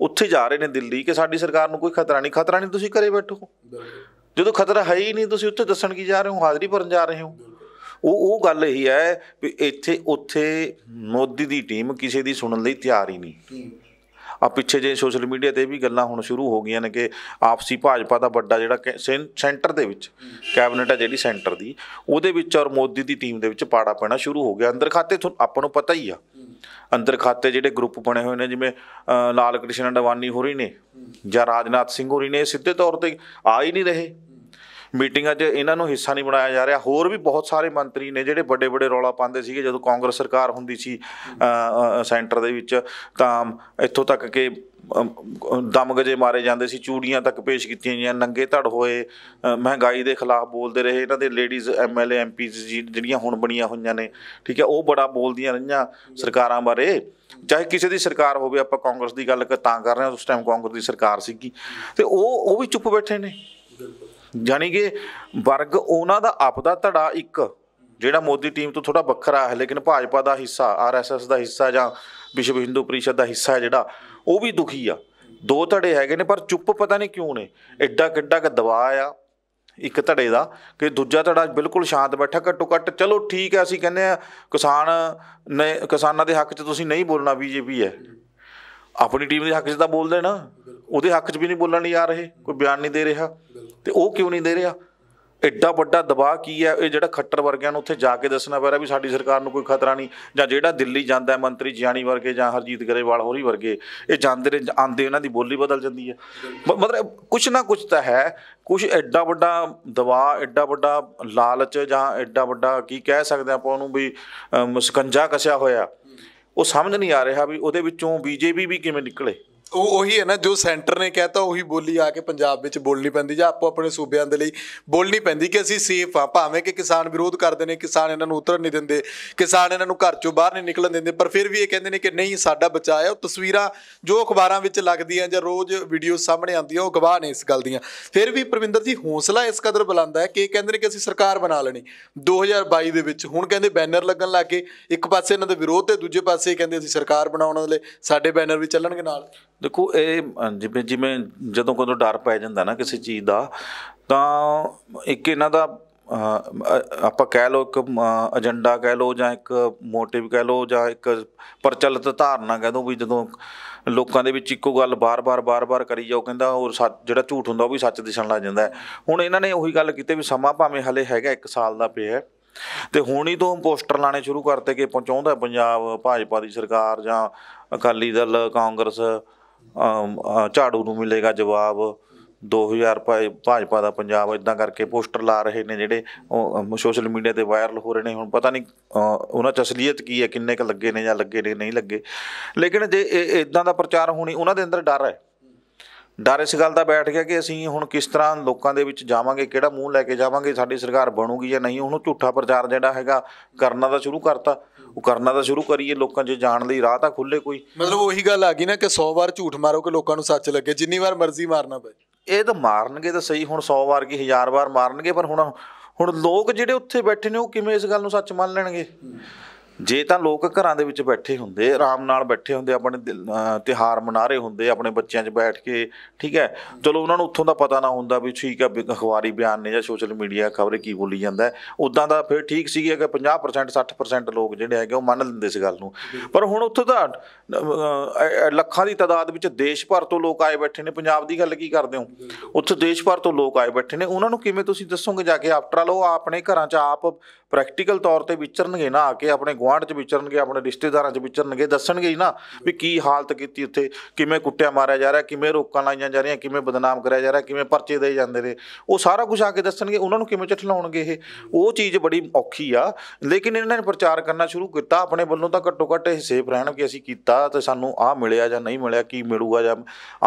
ਉੱਥੇ ਜਾ ਰਹੇ ਨੇ ਦਿੱਲੀ ਕਿ ਸਾਡੀ ਸਰਕਾਰ ਨੂੰ ਕੋਈ ਖਤਰਾ ਨਹੀਂ ਖਤਰਾ ਨਹੀਂ ਤੁਸੀਂ ਘਰੇ ਬੈਠੋ ਜਦੋਂ ਖਤਰਾ ਹੈ ਹੀ ਨਹੀਂ ਤੁਸੀਂ ਉੱਥੇ ਦੱਸਣ ਕੀ ਜਾ ਰਹੇ ਹੋ ਹਾਜ਼ਰੀ ਭਰਨ ਜਾ ਰਹੇ ਹੋ ਉਹ ਉਹ ਗੱਲ ਇਹੀ ਹੈ ਵੀ ਇੱਥੇ ਉੱਥੇ ਮੋਦੀ ਦੀ ਟੀਮ ਕਿਸੇ ਦੀ ਸੁਣਨ ਲਈ ਤਿਆਰ ਹੀ ਨਹੀਂ ਆ ਪਿੱਛੇ ਜੇ ਸੋਸ਼ਲ ਮੀਡੀਆ ਤੇ ਵੀ ਗੱਲਾਂ ਹੁਣ ਸ਼ੁਰੂ ਹੋ ਗਈਆਂ ਨੇ ਕਿ ਆਪਸੀ ਭਾਜਪਾ ਦਾ ਵੱਡਾ ਜਿਹੜਾ ਸੈਂਟਰ ਦੇ ਵਿੱਚ ਕੈਬਨਿਟ ਹੈ ਜਿਹੜੀ ਸੈਂਟਰ ਦੀ ਉਹਦੇ ਵਿੱਚ ਔਰ ਮੋਦੀ ਦੀ ਟੀਮ ਦੇ ਵਿੱਚ ਪਾੜਾ ਪੈਣਾ ਸ਼ੁਰੂ ਹੋ ਗਿਆ ਅੰਦਰ ਖਾਤੇ ਆਪਾਂ ਨੂੰ ਪਤਾ ਹੀ ਆ ਅੰਦਰ ਖਾਤੇ ਜਿਹੜੇ ਗਰੁੱਪ ਬਣੇ ਹੋਏ ਨੇ ਜਿਵੇਂ ਲਾਲ ਕ੍ਰਿਸ਼ਨ ਅਡਵਾਨੀ ਹੋਰੀ ਨੇ ਜਾਂ ਰਾਜਨਾਥ ਸਿੰਘ ਹੋਰੀ ਨੇ ਸਿੱਧੇ ਤੌਰ ਤੇ ਆ ਹੀ ਨਹੀਂ ਰਹੇ ਮੀਟਿੰਗਾਂ 'ਚ ਇਹਨਾਂ ਨੂੰ ਹਿੱਸਾ ਨਹੀਂ ਬਣਾਇਆ ਜਾ ਰਿਹਾ ਹੋਰ ਵੀ ਬਹੁਤ ਸਾਰੇ ਮੰਤਰੀ ਨੇ ਜਿਹੜੇ ਵੱਡੇ ਵੱਡੇ ਰੌਲਾ ਪਾਉਂਦੇ ਸੀਗੇ ਜਦੋਂ ਕਾਂਗਰਸ ਸਰਕਾਰ ਹੁੰਦੀ ਸੀ ਸੈਂਟਰ ਦੇ ਵਿੱਚ ਤਾਂ ਇੱਥੋਂ ਤੱਕ ਕਿ ਦਮ ਗਜੇ ਮਾਰੇ ਜਾਂਦੇ ਸੀ ਚੂੜੀਆਂ ਤੱਕ ਪੇਸ਼ ਕੀਤੀਆਂ ਜਾਂ ਨੰਗੇ ਧੜ ਹੋਏ ਮਹਿੰਗਾਈ ਦੇ ਖਿਲਾਫ ਬੋਲਦੇ ਰਹੇ ਇਹਨਾਂ ਦੇ ਲੇਡੀਜ਼ ਐਮਐਲਏ ਐਮਪੀਜ਼ ਜਿਹੜੀਆਂ ਹੁਣ ਬਣੀਆਂ ਹੋਈਆਂ ਨੇ ਠੀਕ ਹੈ ਉਹ ਬੜਾ ਬੋਲਦੀਆਂ ਰਹੀਆਂ ਸਰਕਾਰਾਂ ਬਾਰੇ ਚਾਹੇ ਕਿਸੇ ਦੀ ਸਰਕਾਰ ਹੋਵੇ ਆਪਾਂ ਕਾਂਗਰਸ ਦੀ ਗੱਲ ਤਾਂ ਕਰ ਰਹੇ ਹਾਂ ਉਸ ਟਾਈਮ ਕਾਂਗਰਸ ਦੀ ਸਰਕਾਰ ਸੀਗੀ ਤੇ ਉਹ ਉਹ ਵੀ ਚੁੱਪ ਬੈਠੇ ਨੇ ਜਾਨੀ ਕਿ ਵਰਗ ਉਹਨਾਂ ਦਾ ਆਪਦਾ ਧੜਾ ਇੱਕ ਜਿਹੜਾ ਮੋਦੀ ਟੀਮ ਤੋਂ ਥੋੜਾ ਵੱਖਰਾ ਹੈ ਲੇਕਿਨ ਭਾਜਪਾ ਦਾ ਹਿੱਸਾ ਆਰਐਸਐਸ ਦਾ ਹਿੱਸਾ ਜਾਂ ਵਿਸ਼ਵ ਹਿੰਦੂ ਪਰਿਸ਼ਦ ਦਾ ਹਿੱਸਾ ਜਿਹੜਾ ਉਹ ਵੀ ਦੁਖੀ ਆ ਦੋ ਧੜੇ ਹੈਗੇ ਨੇ ਪਰ ਚੁੱਪ ਪਤਾ ਨਹੀਂ ਕਿਉਂ ਨੇ ਐਡਾ ਕਿੱਡਾ ਕ ਦਬਾਅ ਆ ਇੱਕ ਧੜੇ ਦਾ ਕਿ ਦੂਜਾ ਧੜਾ ਬਿਲਕੁਲ ਸ਼ਾਂਤ ਬੈਠਾ ਘੱਟੋ ਘੱਟ ਚਲੋ ਠੀਕ ਹੈ ਅਸੀਂ ਕਹਿੰਦੇ ਆ ਕਿਸਾਨ ਨੇ ਕਿਸਾਨਾਂ ਦੇ ਹੱਕ 'ਚ ਤੁਸੀਂ ਨਹੀਂ ਬੋਲਣਾ ਬੀਜੇਪੀ ਹੈ ਆਪਣੀ ਟੀਮ ਦੇ ਹੱਕ 'ਚ ਤਾਂ ਬੋਲਦੇ ਨਾ ਉਹਦੇ ਹੱਕ 'ਚ ਵੀ ਨਹੀਂ ਬੋਲਣ ਲਈ ਆ ਰਹੇ ਕੋਈ ਬਿਆਨ ਨਹੀਂ ਦੇ ਰਿਹਾ ਤੇ ਉਹ ਕਿਉਂ ਨਹੀਂ ਦੇ ਰਿਹਾ ਐਡਾ ਵੱਡਾ ਦਬਾਅ ਕੀ ਹੈ ਇਹ ਜਿਹੜਾ ਖੱਟਰ ਵਰਗਿਆਂ ਨੂੰ ਉੱਥੇ ਜਾ ਕੇ ਦੱਸਣਾ ਪੈ ਰਿਹਾ ਵੀ ਸਾਡੀ ਸਰਕਾਰ ਨੂੰ ਕੋਈ ਖਤਰਾ ਨਹੀਂ ਜਾਂ ਜਿਹੜਾ ਦਿੱਲੀ ਜਾਂਦਾ ਹੈ ਮੰਤਰੀ ਜਿਆਣੀ ਵਰਗੇ ਜਾਂ ਹਰਜੀਤ ਗਰੇਵਾਲ ਹੋਰੀ ਵਰਗੇ ਇਹ ਜਾਂਦੇ ਨੇ ਆਂਦੇ ਉਹਨਾਂ ਦੀ ਬੋਲੀ ਬਦਲ ਜਾਂਦੀ ਹੈ ਮਤਲਬ ਕੁਛ ਨਾ ਕੁਛ ਤਾਂ ਹੈ ਕੁਛ ਐਡਾ ਵੱਡਾ ਦਬਾਅ ਐਡਾ ਵੱਡਾ ਲਾਲਚ ਜਾਂ ਐਡਾ ਵੱਡਾ ਕੀ ਕਹਿ ਸਕਦੇ ਆਪਾਂ ਉਹਨੂੰ ਵੀ ਮਸਕੰਜਾ ਕਸਿਆ ਹੋਇਆ ਉਹ ਸਮਝ ਨਹੀਂ ਆ ਰਿਹਾ ਵੀ ਉਹਦੇ ਵਿੱਚੋਂ ਬੀਜੇਪੀ ਵੀ ਕਿਵੇਂ ਨਿਕਲੇ ਉਹ ਉਹੀ ਹੈ ਨਾ ਜੋ ਸੈਂਟਰ ਨੇ ਕਹਤਾ ਉਹੀ ਬੋਲੀ ਆ ਕੇ ਪੰਜਾਬ ਵਿੱਚ ਬੋਲਣੀ ਪੈਂਦੀ ਜਾਂ ਆਪੋ ਆਪਣੇ ਸੂਬਿਆਂ ਦੇ ਲਈ ਬੋਲਣੀ ਪੈਂਦੀ ਕਿ ਅਸੀਂ ਸੇਫ ਆ ਭਾਵੇਂ ਕਿ ਕਿਸਾਨ ਵਿਰੋਧ ਕਰਦੇ ਨੇ ਕਿਸਾਨ ਇਹਨਾਂ ਨੂੰ ਉਤਰਨ ਨਹੀਂ ਦਿੰਦੇ ਕਿਸਾਨ ਇਹਨਾਂ ਨੂੰ ਘਰ ਚੋਂ ਬਾਹਰ ਨਹੀਂ ਨਿਕਲਣ ਦਿੰਦੇ ਪਰ ਫਿਰ ਵੀ ਇਹ ਕਹਿੰਦੇ ਨੇ ਕਿ ਨਹੀਂ ਸਾਡਾ ਬਚਾਅ ਹੈ ਉਹ ਤਸਵੀਰਾਂ ਜੋ ਅਖਬਾਰਾਂ ਵਿੱਚ ਲੱਗਦੀਆਂ ਜਾਂ ਰੋਜ਼ ਵੀਡੀਓ ਸਾਹਮਣੇ ਆਉਂਦੀਆਂ ਉਹ ਗਵਾਹ ਨੇ ਇਸ ਗੱਲ ਦੀਆਂ ਫਿਰ ਵੀ ਪ੍ਰਵਿੰਦਰ ਜੀ ਹੌਸਲਾ ਇਸ ਕਦਰ ਬੁਲੰਦ ਹੈ ਕਿ ਕਹਿੰਦੇ ਨੇ ਕਿ ਅਸੀਂ ਸਰਕਾਰ ਬਣਾ ਲੈਣੀ 2022 ਦੇ ਵਿੱਚ ਹੁਣ ਕਹਿੰਦੇ ਬੈਨਰ ਲੱਗਣ ਗਏ ਇੱਕ ਪਾਸੇ ਇਹਨਾਂ ਦੇ ਵਿਰੋਧ ਤੇ ਦੂਜੇ ਪਾਸੇ ਕਹਿੰਦੇ ਅਸੀਂ ਸਰਕਾਰ ਬਣਾਉਣ ਵਾਲੇ ਸਾਡੇ ਬੈਨਰ ਵੀ ਚੱਲਣਗੇ ਨਾਲ ਦੇਖੋ ਇਹ ਜਿਵੇਂ ਜਿਵੇਂ ਜਦੋਂ ਕੋਈ ਡਰ ਪੈ ਜਾਂਦਾ ਨਾ ਕਿਸੇ ਚੀਜ਼ ਦਾ ਤਾਂ ਇੱਕ ਇਹਨਾਂ ਦਾ ਆਪਾਂ ਕਹਿ ਲਓ ਇੱਕ ਏਜੰਡਾ ਕਹਿ ਲਓ ਜਾਂ ਇੱਕ ਮੋਟਿਵ ਕਹਿ ਲਓ ਜਾਂ ਇੱਕ ਪ੍ਰਚਲਿਤ ਧਾਰਨਾ ਕਹਿ ਦੋ ਵੀ ਜਦੋਂ ਲੋਕਾਂ ਦੇ ਵਿੱਚ ਇੱਕੋ ਗੱਲ ਬਾਰ-ਬਾਰ ਬਾਰ-ਬਾਰ ਕਰੀ ਜਾਓ ਕਹਿੰਦਾ ਉਹ ਜਿਹੜਾ ਝੂਠ ਹੁੰਦਾ ਉਹ ਵੀ ਸੱਚ ਦਿਸਣ ਲੱਗ ਜਾਂਦਾ ਹੁਣ ਇਹਨਾਂ ਨੇ ਉਹੀ ਗੱਲ ਕੀਤੀ ਵੀ ਸਮਾਂ ਭਾਵੇਂ ਹਲੇ ਹੈਗਾ 1 ਸਾਲ ਦਾ ਪਿਆ ਹੈ ਤੇ ਹੁਣ ਹੀ ਤੋਂ ਪੋਸਟਰ ਲਾਣੇ ਸ਼ੁਰੂ ਕਰਤੇ ਕਿ ਪਹੁੰਚਾਉਂਦਾ ਪੰਜਾਬ ਭਾਜਪਾ ਦੀ ਸਰਕਾਰ ਜਾਂ ਅਕਾਲੀ ਦਲ ਕਾਂਗਰਸ ਝਾੜੂ ਨੂੰ ਮਿਲੇਗਾ ਜਵਾਬ 2000 ਰੁਪਏ ਭਾਜਪਾ ਦਾ ਪੰਜਾਬ ਇਦਾਂ ਕਰਕੇ ਪੋਸਟਰ ਲਾ ਰਹੇ ਨੇ ਜਿਹੜੇ ਸੋਸ਼ਲ ਮੀਡੀਆ ਤੇ ਵਾਇਰਲ ਹੋ ਰਹੇ ਨੇ ਹੁਣ ਪਤਾ ਨਹੀਂ ਉਹਨਾਂ 'ਚ ਅਸਲੀਅਤ ਕੀ ਹੈ ਕਿੰਨੇ ਕ ਲੱਗੇ ਨੇ ਜਾਂ ਲੱਗੇ ਨੇ ਨਹੀਂ ਲੱਗੇ ਲੇਕਿਨ ਜੇ ਇਦਾਂ ਦਾ ਪ੍ਰਚਾਰ ਹੋਣੀ ਉਹਨਾਂ ਦੇ ਅੰਦਰ ਡਰ ਹੈ ਡਰ ਇਸ ਗੱਲ ਦਾ ਬੈਠ ਗਿਆ ਕਿ ਅਸੀਂ ਹੁਣ ਕਿਸ ਤਰ੍ਹਾਂ ਲੋਕਾਂ ਦੇ ਵਿੱਚ ਜਾਵਾਂਗੇ ਕਿਹੜਾ ਮੂੰਹ ਲੈ ਕੇ ਜਾਵਾਂਗੇ ਸਾਡੀ ਸਰਕਾਰ ਬਣੂਗੀ ਜਾਂ ਨਹੀਂ ਉਹਨੂੰ ਝੂਠਾ ਪ੍ਰਚਾਰ ਜਿਹੜਾ ਹੈਗਾ ਕਰਨਾ ਦਾ ਸ਼ੁਰੂ ਕਰਤਾ ਉਹ ਕਰਨਾ ਦਾ ਸ਼ੁਰੂ ਕਰੀਏ ਲੋਕਾਂ 'ਚ ਜਾਣ ਲਈ ਰਾਹ ਤਾਂ ਖੁੱਲੇ ਕੋਈ ਮਤਲਬ ਉਹੀ ਗੱਲ ਆ ਗਈ ਨਾ ਕਿ 100 ਵਾਰ ਝੂਠ ਮਾਰੋ ਕਿ ਲੋਕਾਂ ਨੂੰ ਸੱਚ ਲੱਗੇ ਜਿੰਨੀ ਵਾਰ ਮਰਜ਼ੀ ਮਾਰਨਾ ਪਏ ਇਹ ਤਾਂ ਮਾਰਨਗੇ ਤਾਂ ਸਹੀ ਹੁਣ 100 ਵਾਰ ਕੀ 1000 ਵਾਰ ਮਾਰਨਗੇ ਪਰ ਹੁਣ ਹੁਣ ਲੋਕ ਜਿਹੜੇ ਉੱਥੇ ਬੈਠੇ ਨੇ ਉਹ ਕਿਵੇਂ ਇਸ ਗੱਲ ਨੂੰ ਸੱਚ ਮੰਨ ਲੈਣਗੇ ਜੇ ਤਾਂ ਲੋਕ ਘਰਾਂ ਦੇ ਵਿੱਚ ਬੈਠੇ ਹੁੰਦੇ ਆਰਾਮ ਨਾਲ ਬੈਠੇ ਹੁੰਦੇ ਆਪਣੇ ਤਿਹਾਰ ਮਨਾ ਰਹੇ ਹੁੰਦੇ ਆਪਣੇ ਬੱਚਿਆਂ 'ਚ ਬੈਠ ਕੇ ਠੀਕ ਹੈ ਚਲੋ ਉਹਨਾਂ ਨੂੰ ਉੱਥੋਂ ਦਾ ਪਤਾ ਨਾ ਹੁੰਦਾ ਵੀ ਠੀਕ ਹੈ ਅਖਬਾਰੀ ਬਿਆਨ ਨੇ ਜਾਂ ਸੋਸ਼ਲ ਮੀਡੀਆ ਖਬਰ ਕੀ ਬੋਲੀ ਜਾਂਦਾ ਉਦਾਂ ਦਾ ਫਿਰ ਠੀਕ ਸੀਗਾ ਕਿ 50% 60% ਲੋਕ ਜਿਹੜੇ ਹੈਗੇ ਉਹ ਮੰਨ ਲੈਂਦੇ ਇਸ ਗੱਲ ਨੂੰ ਪਰ ਹੁਣ ਉੱਥੋਂ ਦਾ ਲੱਖਾਂ ਦੀ ਤਾਦਾਦ ਵਿੱਚ ਦੇਸ਼ ਭਰ ਤੋਂ ਲੋਕ ਆਏ ਬੈਠੇ ਨੇ ਪੰਜਾਬ ਦੀ ਗੱਲ ਕੀ ਕਰਦੇ ਹੋ ਉੱਥੇ ਦੇਸ਼ ਭਰ ਤੋਂ ਲੋਕ ਆਏ ਬੈਠੇ ਨੇ ਉਹਨਾਂ ਨੂੰ ਕਿਵੇਂ ਤੁਸੀਂ ਦੱਸੋਗੇ ਜਾ ਕੇ ਆਫਟਰ ਆਲ ਉਹ ਆਪਣੇ ਘਰਾਂ 'ਚ ਆਪ ਪ੍ਰੈਕਟੀਕਲ ਤੌਰ ਤੇ ਵਿਚਰਨਗੇ ਨਾ ਆ ਕੇ ਆਪਣੇ ਗਵਾਂਢ 'ਚ ਵਿਚਰਨਗੇ ਆਪਣੇ ਰਿਸ਼ਤੇਦਾਰਾਂ 'ਚ ਵਿਚਰਨਗੇ ਦੱਸਣਗੇ ਨਾ ਵੀ ਕੀ ਹਾਲਤ ਕੀਤੀ ਉੱਥੇ ਕਿਵੇਂ ਕੁੱਟਿਆ ਮਾਰਿਆ ਜਾ ਰਿਹਾ ਕਿਵੇਂ ਰੋਕਾਂ ਲਾਈਆਂ ਜਾ ਰਹੀਆਂ ਕਿਵੇਂ ਬਦਨਾਮ ਕਰਿਆ ਜਾ ਰਿਹਾ ਕਿਵੇਂ ਪਰਚੇ ਦੇ ਜਾਂਦੇ ਨੇ ਉਹ ਸਾਰਾ ਕੁਝ ਆ ਕੇ ਦੱਸਣਗੇ ਉਹਨਾਂ ਨੂੰ ਕਿਵੇਂ ਚਠਲਾਉਣਗੇ ਇਹ ਉਹ ਚੀਜ਼ ਬੜੀ ਔਖੀ ਆ ਲੇਕਿਨ ਇਹਨਾਂ ਨੇ ਪ੍ਰਚਾਰ ਕਰਨਾ ਸ਼ੁਰੂ ਕੀਤਾ ਆਪਣੇ ਵੱਲੋਂ ਤਾਂ ਘੱਟੋ ਘੱਟ ਇਹ ਸੇਫ ਰਹਿਣ ਕਿ ਅਸੀਂ ਕੀਤਾ ਤੇ ਸਾਨੂੰ ਆ ਮਿਲਿਆ ਜਾਂ ਨਹੀਂ ਮਿਲਿਆ ਕੀ ਮਿਲੂਗਾ ਜਾਂ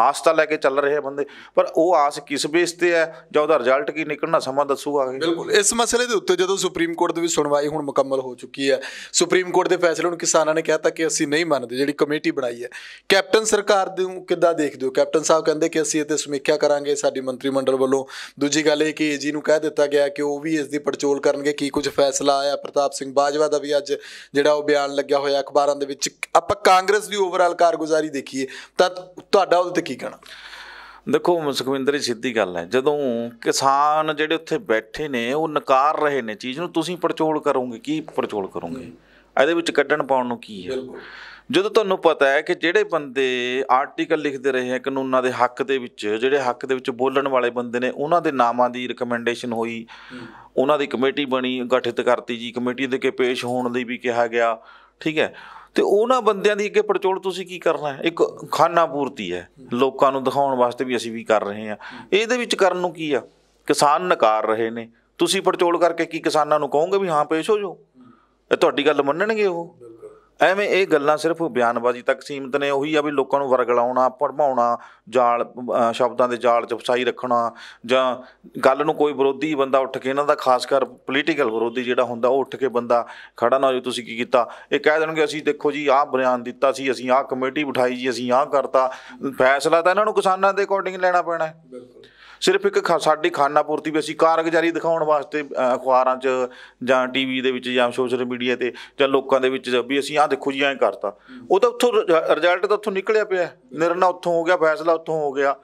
ਆਸ ਤਾਂ ਲੈ ਕੇ ਚੱਲ ਰਹੇ ਬੰਦੇ ਪਰ ਉਹ ਆਸ ਕਿਸ ਬੇਸ ਤੇ ਆ ਜਾਂ ਉਹਦਾ ਰਿਜ਼ਲਟ ਕੀ ਨਿਕਲਣਾ ਸਮਾਂ ਦੱਸੂਗਾ ਬਿਲਕੁਲ ਇਸ ਮਸਲੇ ਦੇ ਉੱਤੇ ਜਦੋਂ ਸੁਪਰੀਮ ਕੋਰਟ ਦੇ ਵੀ ਸੁਣਵਾਈ ਹੁਣ ਮੁਕੰਮਲ ਹੋ ਚੁੱਕੀ ਹੈ ਸੁਪਰੀਮ ਕੋਰਟ ਦੇ ਫੈਸਲੇ ਨੂੰ ਕਿਸਾਨਾਂ ਨੇ ਕਹਿਤਾ ਕਿ ਅਸੀਂ ਨਹੀਂ ਮੰਨਦੇ ਜਿਹੜੀ ਕਮੇਟੀ ਬਣਾਈ ਹੈ ਕੈਪਟਨ ਸਰਕਾਰ ਨੂੰ ਕਿੱਦਾਂ ਦੇਖਦੇ ਹੋ ਕੈਪਟਨ ਸਾਹਿਬ ਕਹਿੰਦੇ ਕਿ ਅਸੀਂ ਇਹਤੇ ਸਮੀਖਿਆ ਕਰਾਂਗੇ ਸਾਡੀ ਮੰਤਰੀ ਮੰਡਲ ਵੱਲੋਂ ਦੂਜੀ ਗੱਲ ਇਹ ਕਿ ਏਜੀ ਨੂੰ ਕਹਿ ਦਿੱਤਾ ਗਿਆ ਕਿ ਉਹ ਵੀ ਇਸ ਦੀ ਪੜਚੋਲ ਕਰਨਗੇ ਕੀ ਕੁਝ ਫੈਸਲਾ ਆਇਆ ਪ੍ਰਤਾਪ ਸਿੰਘ ਬਾਜਵਾ ਦਾ ਵੀ ਅੱਜ ਜਿਹੜਾ ਉਹ ਬਿਆਨ ਲੱਗਿਆ ਹੋਇਆ ਅਖਬਾਰਾਂ ਦੇ ਵਿੱਚ ਆਪਾਂ ਕਾਂਗਰਸ ਦੀ ਓਵਰਆਲ ਕਾਰਗੁਜ਼ਾਰੀ ਦੇਖੀਏ ਤਾਂ ਤੁਹਾਡਾ ਉਹਦੇ ਤੇ ਕੀ ਕਹਿਣਾ ਦੇਖੋ ਸੁਖਵਿੰਦਰ ਸਿੱਧੀ ਗੱਲ ਹੈ ਜਦੋਂ ਕਿਸਾਨ ਜਿਹੜੇ ਉੱਥੇ ਬੈਠੇ ਨੇ ਉਹ ਨਕਾਰ ਰਹੇ ਨੇ ਚੀਜ਼ ਨੂੰ ਤੁਸੀਂ ਪਰਚੋਲ ਕਰੋਗੇ ਕੀ ਪਰਚੋਲ ਕਰੋਗੇ ਇਹਦੇ ਵਿੱਚ ਕੱਢਣ ਪਾਉਣ ਨੂੰ ਕੀ ਹੈ ਜਦੋਂ ਤੁਹਾਨੂੰ ਪਤਾ ਹੈ ਕਿ ਜਿਹੜੇ ਬੰਦੇ ਆਰਟੀਕਲ ਲਿਖਦੇ ਰਹੇ ਹੈ ਕਾਨੂੰਨਾਂ ਦੇ ਹੱਕ ਦੇ ਵਿੱਚ ਜਿਹੜੇ ਹੱਕ ਦੇ ਵਿੱਚ ਬੋਲਣ ਵਾਲੇ ਬੰਦੇ ਨੇ ਉਹਨਾਂ ਦੇ ਨਾਮਾਂ ਦੀ ਰეკਮੈਂਡੇਸ਼ਨ ਹੋਈ ਉਹਨਾਂ ਦੀ ਕਮੇਟੀ ਬਣੀ ਗਠਿਤ ਕਰਤੀ ਜੀ ਕਮੇਟੀ ਦੇ ਕੇ ਪੇਸ਼ ਹੋਣ ਲਈ ਵੀ ਕਿਹਾ ਗਿਆ ਠੀਕ ਹੈ ਤੇ ਉਹਨਾਂ ਬੰਦਿਆਂ ਦੀ ਅੱਗੇ ਪਰਚੋਲ ਤੁਸੀਂ ਕੀ ਕਰਨਾ ਹੈ ਇੱਕ ਖਾਨਾ ਪੂਰਤੀ ਹੈ ਲੋਕਾਂ ਨੂੰ ਦਿਖਾਉਣ ਵਾਸਤੇ ਵੀ ਅਸੀਂ ਵੀ ਕਰ ਰਹੇ ਹਾਂ ਇਹਦੇ ਵਿੱਚ ਕਰਨ ਨੂੰ ਕੀ ਆ ਕਿਸਾਨ ਨਕਾਰ ਰਹੇ ਨੇ ਤੁਸੀਂ ਪਰਚੋਲ ਕਰਕੇ ਕੀ ਕਿਸਾਨਾਂ ਨੂੰ ਕਹੋਗੇ ਵੀ ਹਾਂ ਪੇਸ਼ ਹੋ ਜਾਓ ਤੁਹਾਡੀ ਗੱਲ ਮੰਨਣਗੇ ਉਹ ਐਵੇਂ ਇਹ ਗੱਲਾਂ ਸਿਰਫ ਬਿਆਨਬਾਜ਼ੀ ਤੱਕ ਸੀਮਤ ਨੇ ਉਹੀ ਆ ਵੀ ਲੋਕਾਂ ਨੂੰ ਵਰਗਲਾਉਣਾ ਭਰਮਾਉਣਾ ਜਾਲ ਸ਼ਬਦਾਂ ਦੇ ਜਾਲ 'ਚ ਫਸਾਈ ਰੱਖਣਾ ਜਾਂ ਗੱਲ ਨੂੰ ਕੋਈ ਵਿਰੋਧੀ ਬੰਦਾ ਉੱਠ ਕੇ ਇਹਨਾਂ ਦਾ ਖਾਸ ਕਰ ਪੋਲੀਟੀਕਲ ਵਿਰੋਧੀ ਜਿਹੜਾ ਹੁੰਦਾ ਉਹ ਉੱਠ ਕੇ ਬੰਦਾ ਖੜਾ ਨਾ ਹੋ ਤੁਸੀਂ ਕੀ ਕੀਤਾ ਇਹ ਕਹਿ ਦੇਣਗੇ ਅਸੀਂ ਦੇਖੋ ਜੀ ਆਹ ਬਿਆਨ ਦਿੱਤਾ ਸੀ ਅਸੀਂ ਆਹ ਕਮੇਟੀ ਬਿਠਾਈ ਜੀ ਅਸੀਂ ਆਹ ਕਰਤਾ ਫੈਸਲਾ ਤਾਂ ਇਹਨਾਂ ਨੂੰ ਕਿਸਾਨਾਂ ਦੇ ਅਕੋਰਡਿੰਗ ਲੈਣਾ ਪੈਣਾ ਹੈ ਬਿਲਕੁਲ ਸਿਰਫ ਇੱਕ ਸਾਡੀ ਪੂਰਤੀ ਵੀ ਅਸੀਂ ਕਾਰਗੁਜ਼ਾਰੀ ਦਿਖਾਉਣ ਵਾਸਤੇ ਅਖਬਾਰਾਂ 'ਚ ਜਾਂ ਟੀਵੀ ਦੇ ਵਿੱਚ ਜਾਂ ਸੋਸ਼ਲ ਮੀਡੀਆ ਤੇ ਜਾਂ ਲੋਕਾਂ ਦੇ ਵਿੱਚ ਵੀ ਅਸੀਂ ਆਹ ਦੇਖੋ ਜੀ ਐਂ ਕਰਤਾ ਉਹ ਤਾਂ ਉੱਥੋਂ ਰਿਜ਼ਲਟ ਤਾਂ ਉੱਥੋਂ ਨਿਕਲਿਆ ਪਿਆ ਨਿਰਣਾ ਉੱਥੋਂ ਹੋ ਗਿਆ ਫੈਸਲਾ ਉੱਥੋਂ ਹੋ ਗਿਆ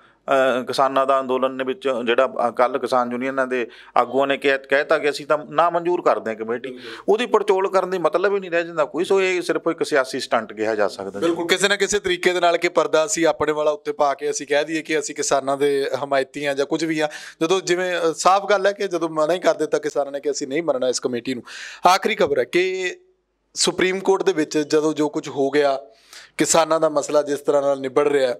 ਕਿਸਾਨਾਂ ਦਾ ਅੰਦੋਲਨ ਦੇ ਵਿੱਚ ਜਿਹੜਾ ਕੱਲ ਕਿਸਾਨ ਯੂਨੀਅਨਾਂ ਦੇ ਆਗੂਆਂ ਨੇ ਕਿਹਾ ਕਹਿਤਾ ਕਿ ਅਸੀਂ ਤਾਂ ਨਾ ਮਨਜ਼ੂਰ ਕਰਦੇ ਹਾਂ ਕਮੇਟੀ ਉਹਦੀ ਪਰਚੋਲ ਕਰਨ ਦੀ ਮਤਲਬ ਹੀ ਨਹੀਂ ਰਹਿ ਜਾਂਦਾ ਕੋਈ ਸੋ ਇਹ ਸਿਰਫ ਇੱਕ ਸਿਆਸੀ ਸਟੰਟ ਕਿਹਾ ਜਾ ਸਕਦਾ ਬਿਲਕੁਲ ਕਿਸੇ ਨਾ ਕਿਸੇ ਤਰੀਕੇ ਦੇ ਨਾਲ ਕਿ ਪਰਦਾ ਅਸੀਂ ਆਪਣੇ ਵਾਲਾ ਉੱਤੇ ਪਾ ਕੇ ਅਸੀਂ ਕਹਿ ਦਈਏ ਕਿ ਅਸੀਂ ਕਿਸਾਨਾਂ ਦੇ ਹਮਾਇਤੀ ਆ ਜਾਂ ਕੁਝ ਵੀ ਆ ਜਦੋਂ ਜਿਵੇਂ ਸਾਫ਼ ਗੱਲ ਹੈ ਕਿ ਜਦੋਂ ਮਨਾ ਹੀ ਕਰ ਦਿੱਤਾ ਕਿਸਾਨਾਂ ਨੇ ਕਿ ਅਸੀਂ ਨਹੀਂ ਮੰਨਣਾ ਇਸ ਕਮੇਟੀ ਨੂੰ ਆਖਰੀ ਖਬਰ ਹੈ ਕਿ ਸੁਪਰੀਮ ਕੋਰਟ ਦੇ ਵਿੱਚ ਜਦੋਂ ਜੋ ਕੁਝ ਹੋ ਗਿਆ ਕਿਸਾਨਾਂ ਦਾ ਮਸਲਾ ਜਿਸ ਤਰ੍ਹਾਂ ਨਾਲ ਨਿਬੜ ਰਿਹਾ ਹੈ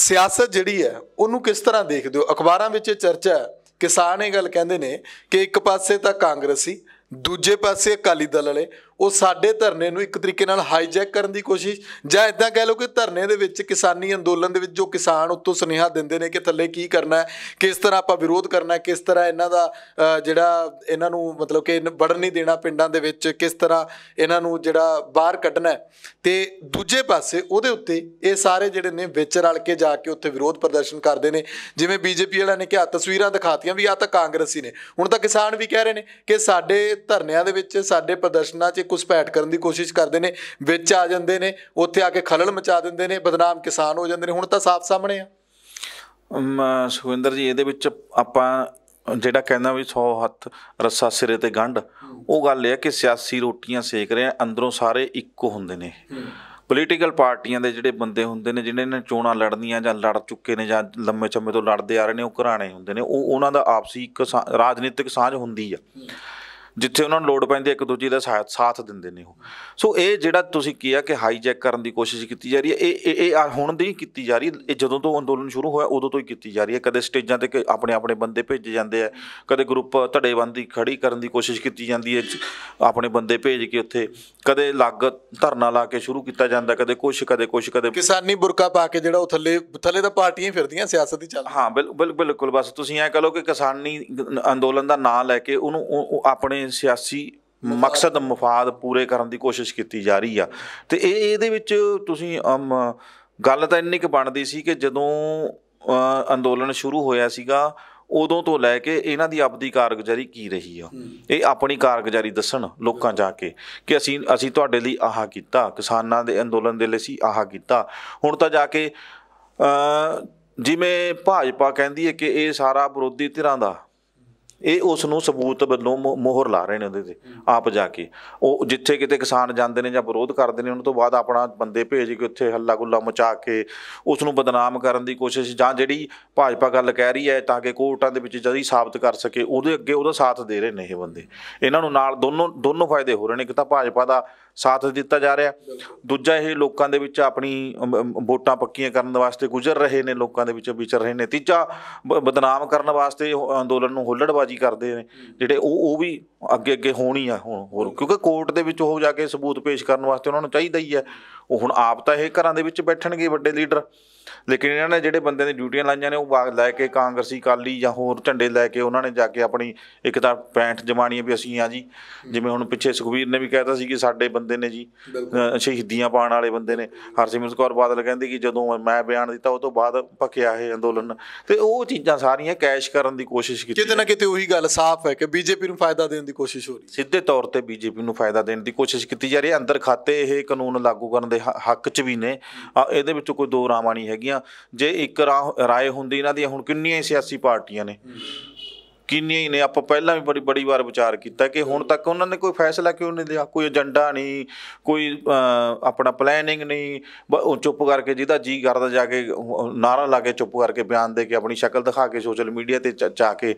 ਸਿਆਸਤ ਜਿਹੜੀ ਹੈ ਉਹਨੂੰ ਕਿਸ ਤਰ੍ਹਾਂ ਦੇਖਦੇ ਹੋ ਅਖਬਾਰਾਂ ਵਿੱਚ ਚਰਚਾ ਹੈ ਕਿਸਾਨ ਇਹ ਗੱਲ ਕਹਿੰਦੇ ਨੇ ਕਿ ਇੱਕ ਪਾਸੇ ਤਾਂ ਕਾਂਗਰਸੀ ਦੂਜੇ ਪਾਸੇ ਅਕਾਲੀ ਦਲ ਵਾਲੇ ਉਹ ਸਾਡੇ ਧਰਨੇ ਨੂੰ ਇੱਕ ਤਰੀਕੇ ਨਾਲ ਹਾਈਜੈਕ ਕਰਨ ਦੀ ਕੋਸ਼ਿਸ਼ ਜਾਂ ਇਦਾਂ ਕਹਿ ਲਓ ਕਿ ਧਰਨੇ ਦੇ ਵਿੱਚ ਕਿਸਾਨੀ ਅੰਦੋਲਨ ਦੇ ਵਿੱਚ ਜੋ ਕਿਸਾਨ ਉੱਤੋਂ ਸੁਨੇਹਾ ਦਿੰਦੇ ਨੇ ਕਿ ਥੱਲੇ ਕੀ ਕਰਨਾ ਹੈ ਕਿਸ ਤਰ੍ਹਾਂ ਆਪਾਂ ਵਿਰੋਧ ਕਰਨਾ ਹੈ ਕਿਸ ਤਰ੍ਹਾਂ ਇਹਨਾਂ ਦਾ ਜਿਹੜਾ ਇਹਨਾਂ ਨੂੰ ਮਤਲਬ ਕਿ ਵੜਨ ਨਹੀਂ ਦੇਣਾ ਪਿੰਡਾਂ ਦੇ ਵਿੱਚ ਕਿਸ ਤਰ੍ਹਾਂ ਇਹਨਾਂ ਨੂੰ ਜਿਹੜਾ ਬਾਹਰ ਕੱਢਣਾ ਹੈ ਤੇ ਦੂਜੇ ਪਾਸੇ ਉਹਦੇ ਉੱਤੇ ਇਹ ਸਾਰੇ ਜਿਹੜੇ ਨੇ ਵਿੱਚ ਰਲ ਕੇ ਜਾ ਕੇ ਉੱਥੇ ਵਿਰੋਧ ਪ੍ਰਦਰਸ਼ਨ ਕਰਦੇ ਨੇ ਜਿਵੇਂ ਬੀਜੇਪੀ ਵਾਲਿਆਂ ਨੇ ਕਿਹਾ ਤਸਵੀਰਾਂ ਦਿਖਾਤੀਆਂ ਵੀ ਆ ਤਾਂ ਕਾਂਗਰਸੀ ਨੇ ਹੁਣ ਤਾਂ ਕਿਸਾਨ ਵੀ ਕਹਿ ਰਹੇ ਨੇ ਕਿ ਸਾਡੇ ਧਰਨਿਆਂ ਦੇ ਵਿੱਚ ਸਾਡੇ ਪ੍ਰਦਰਸ਼ਨਾਂ 'ਚ ਕੁਸਪੈਟ ਕਰਨ ਦੀ ਕੋਸ਼ਿਸ਼ ਕਰਦੇ ਨੇ ਵਿੱਚ ਆ ਜਾਂਦੇ ਨੇ ਉੱਥੇ ਆ ਕੇ ਖਲਲ ਮਚਾ ਦਿੰਦੇ ਨੇ ਬਦਨਾਮ ਕਿਸਾਨ ਹੋ ਜਾਂਦੇ ਨੇ ਹੁਣ ਤਾਂ ਸਾਫ਼ ਸਾਹਮਣੇ ਆ ਸੁਖਿੰਦਰ ਜੀ ਇਹਦੇ ਵਿੱਚ ਆਪਾਂ ਜਿਹੜਾ ਕਹਿੰਦਾ ਵੀ 100 ਹੱਥ ਰੱਸਾ ਸਿਰੇ ਤੇ ਗੰਢ ਉਹ ਗੱਲ ਇਹ ਕਿ ਸਿਆਸੀ ਰੋਟੀਆਂ ਸੇਕ ਰਹੇ ਆ ਅੰਦਰੋਂ ਸਾਰੇ ਇੱਕੋ ਹੁੰਦੇ ਨੇ ਪੋਲੀਟੀਕਲ ਪਾਰਟੀਆਂ ਦੇ ਜਿਹੜੇ ਬੰਦੇ ਹੁੰਦੇ ਨੇ ਜਿਨ੍ਹਾਂ ਨੇ ਚੋਣਾਂ ਲੜਨੀਆਂ ਜਾਂ ਲੜ ਚੁੱਕੇ ਨੇ ਜਾਂ ਲੰਮੇ ਚੰਮੇ ਤੋਂ ਲੜਦੇ ਆ ਰਹੇ ਨੇ ਉਹ ਘਰਾਣੇ ਹੁੰਦੇ ਨੇ ਉਹ ਉਹਨਾਂ ਦਾ ਆਪਸੀ ਇੱਕ ਰਾਜਨੀਤਿਕ ਸਾਂਝ ਹੁੰਦੀ ਆ ਜਿੱਥੇ ਉਹਨਾਂ ਨੂੰ ਲੋਡ ਪੈਂਦੀ ਇੱਕ ਦੂਜੀ ਦਾ ਸਾਥ ਦਿੰਦੇ ਨੇ ਉਹ ਸੋ ਇਹ ਜਿਹੜਾ ਤੁਸੀਂ ਕਿਹਾ ਕਿ ਹਾਈਜੈਕ ਕਰਨ ਦੀ ਕੋਸ਼ਿਸ਼ ਕੀਤੀ ਜਾ ਰਹੀ ਹੈ ਇਹ ਇਹ ਹੁਣ ਦੀ ਕੀਤੀ ਜਾ ਰਹੀ ਹੈ ਇਹ ਜਦੋਂ ਤੋਂ ਅੰਦੋਲਨ ਸ਼ੁਰੂ ਹੋਇਆ ਉਦੋਂ ਤੋਂ ਹੀ ਕੀਤੀ ਜਾ ਰਹੀ ਹੈ ਕਦੇ ਸਟੇਜਾਂ ਤੇ ਆਪਣੇ ਆਪਣੇ ਬੰਦੇ ਭੇਜੇ ਜਾਂਦੇ ਆ ਕਦੇ ਗਰੁੱਪ ਧੜੇਬੰਦੀ ਖੜੀ ਕਰਨ ਦੀ ਕੋਸ਼ਿਸ਼ ਕੀਤੀ ਜਾਂਦੀ ਹੈ ਆਪਣੇ ਬੰਦੇ ਭੇਜ ਕੇ ਉੱਥੇ ਕਦੇ ਲੱਗ ਧਰਨਾ ਲਾ ਕੇ ਸ਼ੁਰੂ ਕੀਤਾ ਜਾਂਦਾ ਕਦੇ ਕੁਛ ਕਦੇ ਕੁਛ ਕਦੇ ਕਿਸਾਨੀ ਬੁਰਕਾ ਪਾ ਕੇ ਜਿਹੜਾ ਉਹ ਥੱਲੇ ਥੱਲੇ ਤਾਂ ਪਾਰਟੀਆਂ ਫਿਰਦੀਆਂ ਸਿਆਸਤ ਦੀ ਚੱਲ ਹਾਂ ਬਿਲਕੁਲ ਬਿਲਕੁਲ ਬਸ ਤੁਸੀਂ ਐ ਕਹੋ ਕਿ ਕਿਸਾਨੀ ਅੰਦੋਲਨ ਦਾ ਨਾਂ ਲੈ ਕੇ ਉਹਨੂੰ ਆਪਣੇ ਆਪਣੇ ਸਿਆਸੀ ਮਕਸਦ ਮਫਾਦ ਪੂਰੇ ਕਰਨ ਦੀ ਕੋਸ਼ਿਸ਼ ਕੀਤੀ ਜਾ ਰਹੀ ਆ ਤੇ ਇਹ ਇਹਦੇ ਵਿੱਚ ਤੁਸੀਂ ਗੱਲ ਤਾਂ ਇੰਨੀ ਕਿ ਬਣਦੀ ਸੀ ਕਿ ਜਦੋਂ ਅੰਦੋਲਨ ਸ਼ੁਰੂ ਹੋਇਆ ਸੀਗਾ ਉਦੋਂ ਤੋਂ ਲੈ ਕੇ ਇਹਨਾਂ ਦੀ ਆਪਦੀ ਕਾਰਗੁਜ਼ਾਰੀ ਕੀ ਰਹੀ ਆ ਇਹ ਆਪਣੀ ਕਾਰਗੁਜ਼ਾਰੀ ਦੱਸਣ ਲੋਕਾਂ ਜਾ ਕੇ ਕਿ ਅਸੀਂ ਅਸੀਂ ਤੁਹਾਡੇ ਲਈ ਆਹ ਕੀਤਾ ਕਿਸਾਨਾਂ ਦੇ ਅੰਦੋਲਨ ਦੇ ਲਈ ਸੀ ਆਹ ਕੀਤਾ ਹੁਣ ਤਾਂ ਜਾ ਕੇ ਜਿਵੇਂ ਭਾਜਪਾ ਕਹਿੰਦੀ ਹੈ ਕਿ ਇਹ ਸਾਰਾ ਵਿਰੋਧੀ ਧਿਰਾਂ ਦਾ ਇਹ ਉਸ ਨੂੰ ਸਬੂਤ ਵੱਲੋਂ ਮੋਹਰ ਲਾ ਰਹੇ ਨੇ ਉਹਦੇ ਤੇ ਆਪ ਜਾ ਕੇ ਉਹ ਜਿੱਥੇ ਕਿਤੇ ਕਿਸਾਨ ਜਾਂਦੇ ਨੇ ਜਾਂ ਵਿਰੋਧ ਕਰਦੇ ਨੇ ਉਹਨਾਂ ਤੋਂ ਬਾਅਦ ਆਪਣਾ ਬੰਦੇ ਭੇਜ ਕੇ ਉੱਥੇ ਹੱਲਾ ਗੁੱਲਾ ਮਚਾ ਕੇ ਉਸ ਨੂੰ ਬਦਨਾਮ ਕਰਨ ਦੀ ਕੋਸ਼ਿਸ਼ ਜਾਂ ਜਿਹੜੀ ਭਾਜਪਾ ਗੱਲ ਕਹਿ ਰਹੀ ਹੈ ਤਾਂ ਕਿ ਕੋਰਟਾਂ ਦੇ ਵਿੱਚ ਜਦੀ ਸਾਬਤ ਕਰ ਸਕੇ ਉਹਦੇ ਅੱਗੇ ਉਹਦਾ ਸਾਥ ਦੇ ਰਹੇ ਨੇ ਇਹ ਬੰਦੇ ਇਹਨਾਂ ਨੂੰ ਨਾਲ ਦੋਨੋਂ ਦੋਨੋਂ ਫਾਇਦੇ ਹੋ ਰਹੇ ਨੇ ਇੱਕ ਤਾਂ ਭਾਜਪਾ ਦਾ ਸਾਥ ਦਿੱਤਾ ਜਾ ਰਿਹਾ ਦੂਜਾ ਇਹ ਲੋਕਾਂ ਦੇ ਵਿੱਚ ਆਪਣੀ ਵੋਟਾਂ ਪੱਕੀਆਂ ਕਰਨ ਵਾਸਤੇ ਗੁਜ਼ਰ ਰਹੇ ਨੇ ਲੋਕਾਂ ਦੇ ਵਿੱਚ ਵਿਚਰ ਰਹੇ ਨੇ ਤੀਜਾ ਬਦਨਾਮ ਕਰਨ ਵਾਸਤੇ ਅੰਦੋਲਨ ਨੂੰ ਹੁੱਲੜਬਾਜੀ ਕਰਦੇ ਨੇ ਜਿਹੜੇ ਉਹ ਉਹ ਵੀ ਅੱਗੇ ਅੱਗੇ ਹੋਣੀ ਆ ਹੁਣ ਹੋਰ ਕਿਉਂਕਿ ਕੋਰਟ ਦੇ ਵਿੱਚ ਉਹ ਜਾ ਕੇ ਸਬੂਤ ਪੇਸ਼ ਕਰਨ ਵਾਸਤੇ ਉਹਨਾਂ ਨੂੰ ਚਾਹੀਦਾ ਹੀ ਹੈ ਉਹ ਹੁਣ ਆਪ ਤਾਂ ਇਹ ਘਰਾਂ ਦੇ ਵਿੱਚ ਬੈਠਣਗੇ ਵੱਡੇ ਲੀਡਰ ਲੇਕਿਨ ਇਹਨਾਂ ਨੇ ਜਿਹੜੇ ਬੰਦਿਆਂ ਦੀ ਡਿਊਟੀਆਂ ਲਾਈਆਂ ਨੇ ਉਹ ਬਾਗ ਲੈ ਕੇ ਕਾਂਗਰਸੀ ਕਾਲੀ ਜਾਂ ਹੋਰ ਝੰਡੇ ਲੈ ਕੇ ਉਹਨਾਂ ਨੇ ਜਾ ਕੇ ਆਪਣੀ ਇੱਕ ਤਾਂ 65 ਜਮਾਣੀ ਵੀ ਅਸੀਂ ਆ ਜੀ ਜਿਵੇਂ ਹੁਣ ਪਿੱਛੇ ਸੁਖਵੀਰ ਨੇ ਵੀ ਕਹਿਤਾ ਸੀ ਕਿ ਸਾਡੇ ਬੰਦੇ ਨੇ ਜੀ ਸ਼ਹੀਦੀਆਂ ਪਾਣ ਵਾਲੇ ਬੰਦੇ ਨੇ ਹਰਸਿਮਰਤ ਕੌਰ ਬਾਦਲ ਕਹਿੰਦੀ ਕਿ ਜਦੋਂ ਮੈਂ ਬਿਆਨ ਦਿੱਤਾ ਉਹ ਤੋਂ ਬਾਅਦ ਭਕਿਆ ਇਹ ਅੰਦੋਲਨ ਤੇ ਉਹ ਚੀਜ਼ਾਂ ਸਾਰੀਆਂ ਕੈਸ਼ ਕਰਨ ਦੀ ਕੋਸ਼ਿਸ਼ ਕੀਤੀ ਕਿਤੇ ਨਾ ਕਿਤੇ ਉਹੀ ਗੱਲ ਸਾਫ਼ ਹੈ ਕਿ ਬੀਜੇਪੀ ਨੂੰ ਫਾਇਦਾ ਦੇਣ ਦੀ ਕੋਸ਼ਿਸ਼ ਹੋ ਰਹੀ ਸਿੱਧੇ ਤੌਰ ਤੇ ਬੀਜੇਪੀ ਨੂੰ ਫਾਇਦਾ ਦੇਣ ਦੀ ਕੋਸ਼ਿਸ਼ ਕੀਤੀ ਜਾ ਰਹੀ ਹੈ ਅੰਦਰ ਖਾਤੇ ਇਹ ਕਾਨੂੰਨ ਲਾਗੂ ਕਰਨ ਦੇ ਦੇ ਹੱਕ 'ਚ ਵੀ ਨੇ ਇਹਦੇ ਵਿੱਚ ਕੋਈ ਦੋ ਰਾਵਾਂ ਨਹੀਂ ਹੈਗੀਆਂ ਜੇ ਇੱਕ ਰਾਏ ਹੁੰਦੀ ਇਹਨਾਂ ਦੀ ਹੁਣ ਕਿੰਨੀਆਂ ਸਿਆਸੀ ਪਾਰਟੀਆਂ ਨੇ ਕਿੰਨੀਆਂ ਹੀ ਨੇ ਆਪਾਂ ਪਹਿਲਾਂ ਵੀ ਬੜੀ ਬੜੀ ਵਾਰ ਵਿਚਾਰ ਕੀਤਾ ਕਿ ਹੁਣ ਤੱਕ ਉਹਨਾਂ ਨੇ ਕੋਈ ਫੈਸਲਾ ਕਿਉਂ ਨਹੀਂ ਲਿਆ ਕੋਈ ਏਜੰਡਾ ਨਹੀਂ ਕੋਈ ਆਪਣਾ ਪਲੈਨਿੰਗ ਨਹੀਂ ਚੁੱਪ ਕਰਕੇ ਜਿਹਦਾ ਜੀ ਕਰਦਾ ਜਾ ਕੇ ਨਾਰਾ ਲਾ ਕੇ ਚੁੱਪ ਕਰਕੇ ਬਿਆਨ ਦੇ ਕੇ ਆਪਣੀ ਸ਼ਕਲ ਦਿਖਾ ਕੇ ਸੋਸ਼ਲ ਮੀਡੀਆ ਤੇ ਚਾ ਕੇ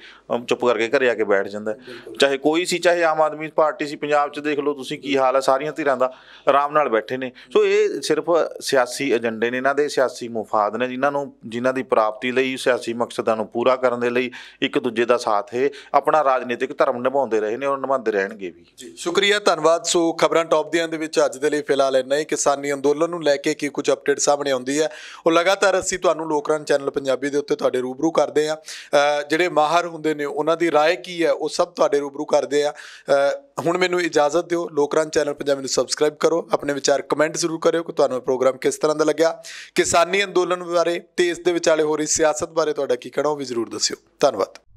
ਚੁੱਪ ਕਰਕੇ ਘਰੇ ਆ ਕੇ ਬੈਠ ਜਾਂਦਾ ਚਾਹੇ ਕੋਈ ਸੀ ਚਾਹੇ ਆਮ ਆਦਮੀ ਪਾਰਟੀ ਸੀ ਪੰਜਾਬ 'ਚ ਦੇਖ ਲਓ ਤੁਸੀਂ ਕੀ ਹਾਲ ਹੈ ਸਾਰੀਆਂ ਧਿਰਾਂ ਦਾ ਆਰਾਮ ਨਾਲ ਬੈਠੇ ਨੇ ਸੋ ਇਹ ਸਿਰਫ ਸਿਆਸੀ ਏਜੰਡੇ ਨੇ ਇਹਨਾਂ ਦੇ ਸਿਆਸੀ ਮੁਫਾਦ ਨੇ ਜਿਨ੍ਹਾਂ ਨੂੰ ਜਿਨ੍ਹਾਂ ਦੀ ਪ੍ਰਾਪਤੀ ਲਈ ਸਿਆਸੀ ਮਕਸਦਾਂ ਨੂੰ ਪੂਰਾ ਕਰਨ ਦੇ ਲਈ ਇੱਕ ਦੂਜੇ ਦਾ ਸਾਥ ਸਾਥ ਹੈ ਆਪਣਾ ਰਾਜਨੀਤਿਕ ਧਰਮ ਨਿਭਾਉਂਦੇ ਰਹੇ ਨੇ ਉਹ ਨਿਭਾਉਂਦੇ ਰਹਿਣਗੇ ਵੀ ਜੀ ਸ਼ੁਕਰੀਆ ਧੰਨਵਾਦ ਸੋ ਖਬਰਾਂ ਟੌਪ ਦੀਆਂ ਦੇ ਵਿੱਚ ਅੱਜ ਦੇ ਲਈ ਫਿਲਹਾਲ ਇੰਨਾ ਹੀ ਕਿਸਾਨੀ ਅੰਦੋਲਨ ਨੂੰ ਲੈ ਕੇ ਕੀ ਕੁਝ ਅਪਡੇਟ ਸਾਹਮਣੇ ਆਉਂਦੀ ਹੈ ਉਹ ਲਗਾਤਾਰ ਅਸੀਂ ਤੁਹਾਨੂੰ ਲੋਕਰਨ ਚੈਨਲ ਪੰਜਾਬੀ ਦੇ ਉੱਤੇ ਤੁਹਾਡੇ ਰੂਬਰੂ ਕਰਦੇ ਆ ਜਿਹੜੇ ਮਾਹਰ ਹੁੰਦੇ ਨੇ ਉਹਨਾਂ ਦੀ رائے ਕੀ ਹੈ ਉਹ ਸਭ ਤੁਹਾਡੇ ਰੂਬਰੂ ਕਰਦੇ ਆ ਹੁਣ ਮੈਨੂੰ ਇਜਾਜ਼ਤ ਦਿਓ ਲੋਕਰਨ ਚੈਨਲ ਪੰਜਾਬੀ ਨੂੰ ਸਬਸਕ੍ਰਾਈਬ ਕਰੋ ਆਪਣੇ ਵਿਚਾਰ ਕਮੈਂਟ ਜ਼ਰੂਰ ਕਰਿਓ ਕਿ ਤੁਹਾਨੂੰ ਪ੍ਰੋਗਰਾਮ ਕਿਸ ਤਰ੍ਹਾਂ ਦਾ ਲੱਗਿਆ ਕਿਸਾਨੀ ਅੰਦੋਲਨ ਬਾਰੇ ਤੇ ਇਸ ਦੇ ਵਿਚਾਲੇ ਹੋ ਰਹੀ ਸਿਆਸਤ ਬਾਰੇ ਤੁਹਾਡਾ ਕੀ ਕਹਿਣਾ ਉਹ ਵੀ ਜ਼ਰੂਰ ਦੱਸਿਓ ਧੰਨਵਾਦ